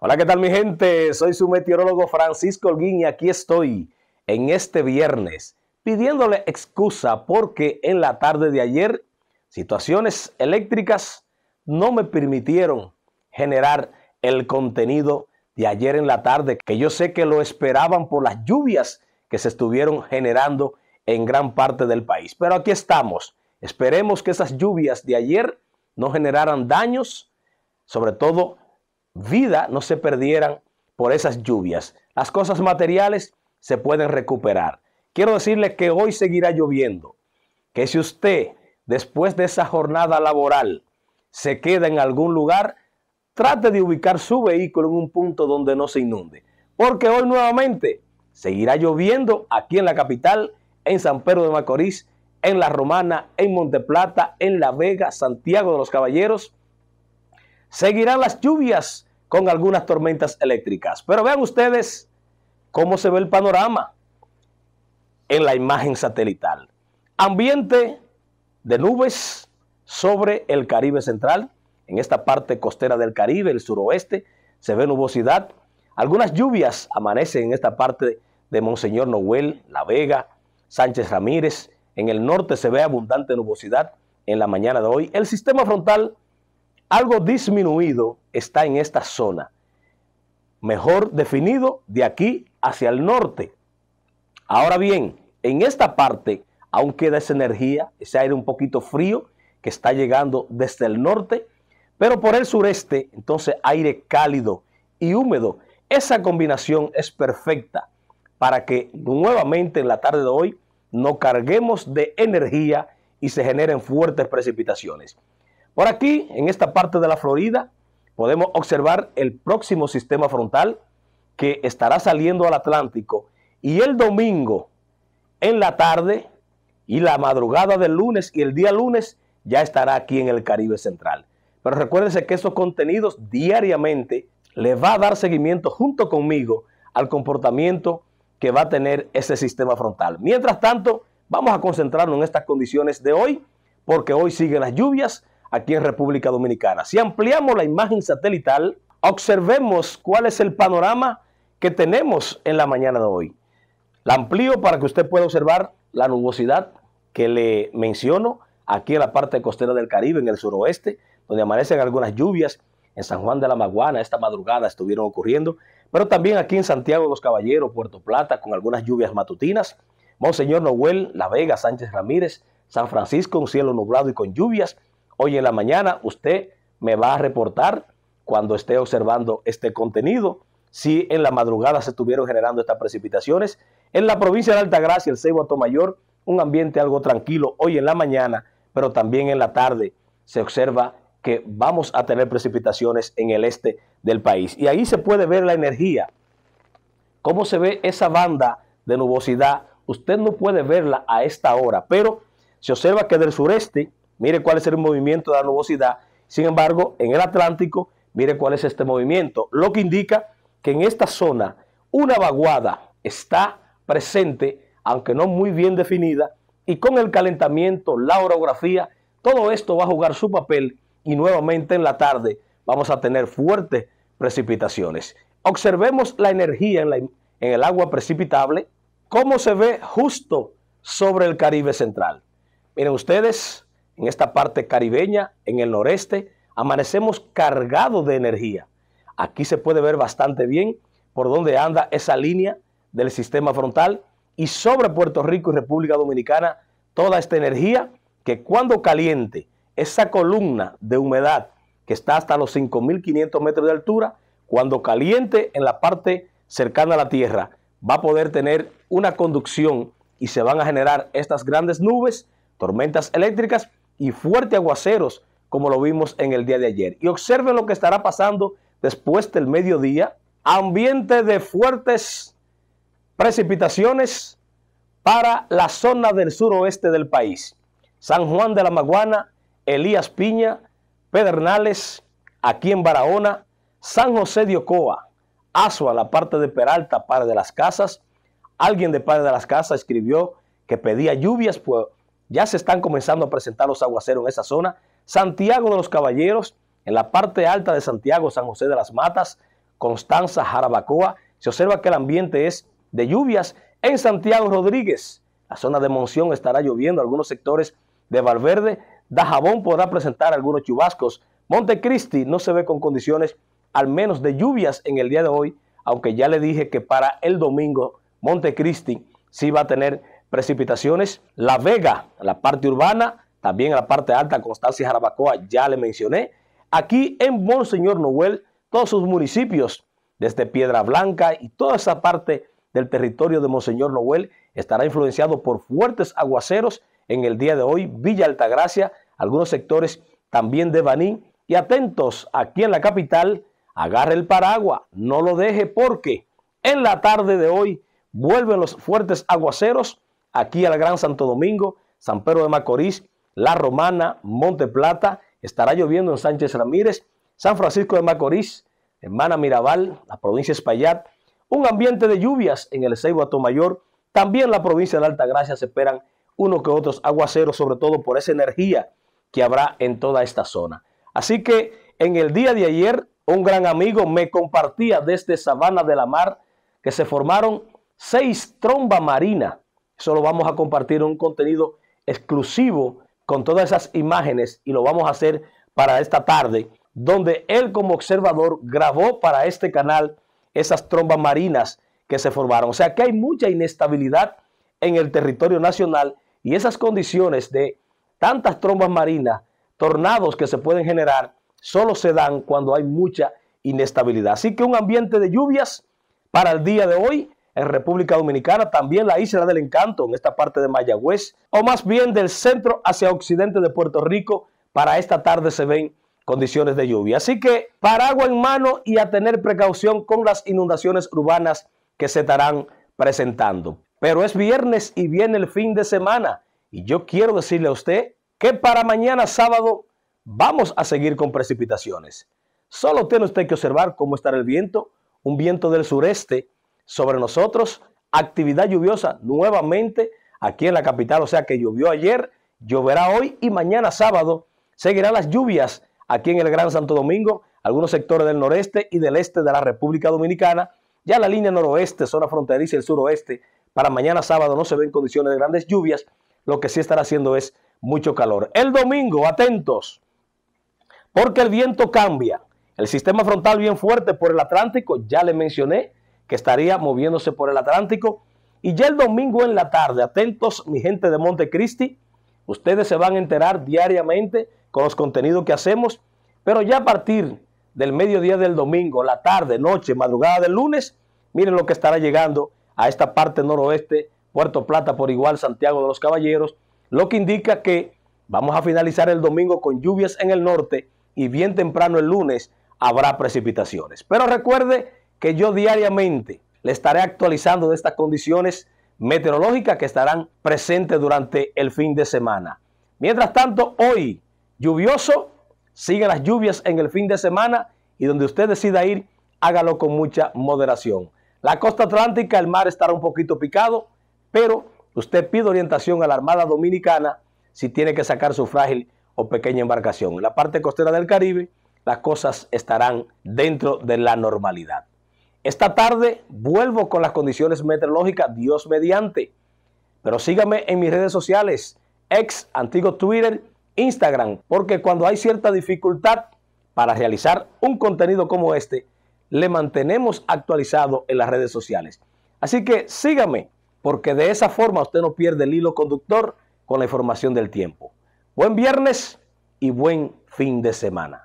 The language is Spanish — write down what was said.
Hola, ¿qué tal mi gente? Soy su meteorólogo Francisco Holguín y aquí estoy en este viernes pidiéndole excusa porque en la tarde de ayer situaciones eléctricas no me permitieron generar el contenido de ayer en la tarde que yo sé que lo esperaban por las lluvias que se estuvieron generando en gran parte del país. Pero aquí estamos. Esperemos que esas lluvias de ayer no generaran daños, sobre todo vida no se perdieran por esas lluvias. Las cosas materiales se pueden recuperar. Quiero decirle que hoy seguirá lloviendo, que si usted después de esa jornada laboral se queda en algún lugar, trate de ubicar su vehículo en un punto donde no se inunde. Porque hoy nuevamente seguirá lloviendo aquí en la capital, en San Pedro de Macorís, en La Romana, en Monteplata, en La Vega, Santiago de los Caballeros. Seguirán las lluvias con algunas tormentas eléctricas. Pero vean ustedes cómo se ve el panorama en la imagen satelital. Ambiente de nubes sobre el Caribe central, en esta parte costera del Caribe, el suroeste, se ve nubosidad. Algunas lluvias amanecen en esta parte de Monseñor Noel, La Vega, Sánchez Ramírez. En el norte se ve abundante nubosidad en la mañana de hoy. El sistema frontal algo disminuido está en esta zona, mejor definido de aquí hacia el norte. Ahora bien, en esta parte aún queda esa energía, ese aire un poquito frío que está llegando desde el norte, pero por el sureste, entonces aire cálido y húmedo. Esa combinación es perfecta para que nuevamente en la tarde de hoy no carguemos de energía y se generen fuertes precipitaciones. Por aquí, en esta parte de la Florida, podemos observar el próximo sistema frontal que estará saliendo al Atlántico. Y el domingo, en la tarde y la madrugada del lunes y el día lunes, ya estará aquí en el Caribe Central. Pero recuérdense que estos contenidos diariamente le va a dar seguimiento junto conmigo al comportamiento que va a tener ese sistema frontal. Mientras tanto, vamos a concentrarnos en estas condiciones de hoy, porque hoy siguen las lluvias, aquí en República Dominicana. Si ampliamos la imagen satelital, observemos cuál es el panorama que tenemos en la mañana de hoy. La amplío para que usted pueda observar la nubosidad que le menciono aquí en la parte costera del Caribe, en el suroeste, donde amanecen algunas lluvias. En San Juan de la Maguana esta madrugada estuvieron ocurriendo, pero también aquí en Santiago de los Caballeros, Puerto Plata, con algunas lluvias matutinas. Monseñor Noel, La Vega, Sánchez Ramírez, San Francisco, un cielo nublado y con lluvias. Hoy en la mañana usted me va a reportar cuando esté observando este contenido si en la madrugada se estuvieron generando estas precipitaciones. En la provincia de Altagracia, el Ceibo Mayor, un ambiente algo tranquilo hoy en la mañana, pero también en la tarde se observa que vamos a tener precipitaciones en el este del país. Y ahí se puede ver la energía, cómo se ve esa banda de nubosidad. Usted no puede verla a esta hora, pero se observa que del sureste mire cuál es el movimiento de la nubosidad. Sin embargo, en el Atlántico, mire cuál es este movimiento, lo que indica que en esta zona una vaguada está presente, aunque no muy bien definida, y con el calentamiento, la orografía, todo esto va a jugar su papel y nuevamente en la tarde vamos a tener fuertes precipitaciones. Observemos la energía en, en el agua precipitable, cómo se ve justo sobre el Caribe Central. Miren ustedes, en esta parte caribeña, en el noreste, amanecemos cargados de energía. Aquí se puede ver bastante bien por dónde anda esa línea del sistema frontal y sobre Puerto Rico y República Dominicana toda esta energía que cuando caliente esa columna de humedad que está hasta los 5.500 metros de altura, cuando caliente en la parte cercana a la Tierra, va a poder tener una conducción y se van a generar estas grandes nubes, tormentas eléctricas y fuertes aguaceros, como lo vimos en el día de ayer. Y observen lo que estará pasando después del mediodía. Ambiente de fuertes precipitaciones para la zona del suroeste del país. San Juan de la Maguana, Elías Piña, Pedernales, aquí en Barahona, San José de Ocoa, Azua, la parte de Peralta, Padre de las Casas. Alguien de Padre de las Casas escribió que pedía lluvias, por pues, ya se están comenzando a presentar los aguaceros en esa zona. Santiago de los Caballeros, en la parte alta de Santiago, San José de las Matas, Constanza, Jarabacoa. Se observa que el ambiente es de lluvias. En Santiago Rodríguez, la zona de Monción estará lloviendo. Algunos sectores de Valverde, Dajabón podrá presentar algunos chubascos. Montecristi no se ve con condiciones, al menos de lluvias en el día de hoy, aunque ya le dije que para el domingo Montecristi sí va a tener precipitaciones. La Vega, la parte urbana, también la parte alta, Constancia y Jarabacoa, ya le mencioné. Aquí en Monseñor Noel, todos sus municipios, desde Piedra Blanca y toda esa parte del territorio de Monseñor Noel, estará influenciado por fuertes aguaceros en el día de hoy. Villa Altagracia, algunos sectores también de Baní. Y atentos, aquí en la capital, agarre el paraguas, no lo deje porque en la tarde de hoy vuelven los fuertes aguaceros aquí al Gran Santo Domingo, San Pedro de Macorís, La Romana, Monte Plata, estará lloviendo en Sánchez Ramírez, San Francisco de Macorís, Hermana Mirabal, la provincia Espaillat, un ambiente de lluvias en el Seibo Mayor, también la provincia de Alta Gracia se esperan unos que otros aguaceros, sobre todo por esa energía que habrá en toda esta zona. Así que en el día de ayer, un gran amigo me compartía desde Sabana de la Mar que se formaron seis trombas marinas Solo vamos a compartir un contenido exclusivo con todas esas imágenes y lo vamos a hacer para esta tarde, donde él como observador grabó para este canal esas trombas marinas que se formaron. O sea que hay mucha inestabilidad en el territorio nacional y esas condiciones de tantas trombas marinas, tornados que se pueden generar, solo se dan cuando hay mucha inestabilidad. Así que un ambiente de lluvias para el día de hoy en República Dominicana, también la isla del encanto en esta parte de Mayagüez, o más bien del centro hacia occidente de Puerto Rico, para esta tarde se ven condiciones de lluvia. Así que paraguas en mano y a tener precaución con las inundaciones urbanas que se estarán presentando. Pero es viernes y viene el fin de semana y yo quiero decirle a usted que para mañana sábado vamos a seguir con precipitaciones. Solo tiene usted que observar cómo estará el viento, un viento del sureste sobre nosotros. Actividad lluviosa nuevamente aquí en la capital, o sea que llovió ayer, lloverá hoy y mañana sábado. Seguirán las lluvias aquí en el Gran Santo Domingo, algunos sectores del noreste y del este de la República Dominicana. Ya la línea noroeste, zona fronteriza y el suroeste, para mañana sábado no se ven condiciones de grandes lluvias. Lo que sí estará haciendo es mucho calor. El domingo, atentos, porque el viento cambia. El sistema frontal bien fuerte por el Atlántico, ya le mencioné, que estaría moviéndose por el Atlántico. Y ya el domingo en la tarde, atentos mi gente de Montecristi, ustedes se van a enterar diariamente con los contenidos que hacemos, pero ya a partir del mediodía del domingo, la tarde, noche, madrugada del lunes, miren lo que estará llegando a esta parte noroeste, Puerto Plata por igual, Santiago de los Caballeros, lo que indica que vamos a finalizar el domingo con lluvias en el norte y bien temprano el lunes habrá precipitaciones. Pero recuerde que yo diariamente le estaré actualizando de estas condiciones meteorológicas que estarán presentes durante el fin de semana. Mientras tanto, hoy lluvioso, siguen las lluvias en el fin de semana y donde usted decida ir, hágalo con mucha moderación. La costa atlántica, el mar estará un poquito picado, pero usted pide orientación a la Armada Dominicana si tiene que sacar su frágil o pequeña embarcación. En la parte costera del Caribe, las cosas estarán dentro de la normalidad. Esta tarde vuelvo con las condiciones meteorológicas, Dios mediante. Pero sígame en mis redes sociales, ex antiguo Twitter, Instagram, porque cuando hay cierta dificultad para realizar un contenido como este, le mantenemos actualizado en las redes sociales. Así que sígame, porque de esa forma usted no pierde el hilo conductor con la información del tiempo. Buen viernes y buen fin de semana.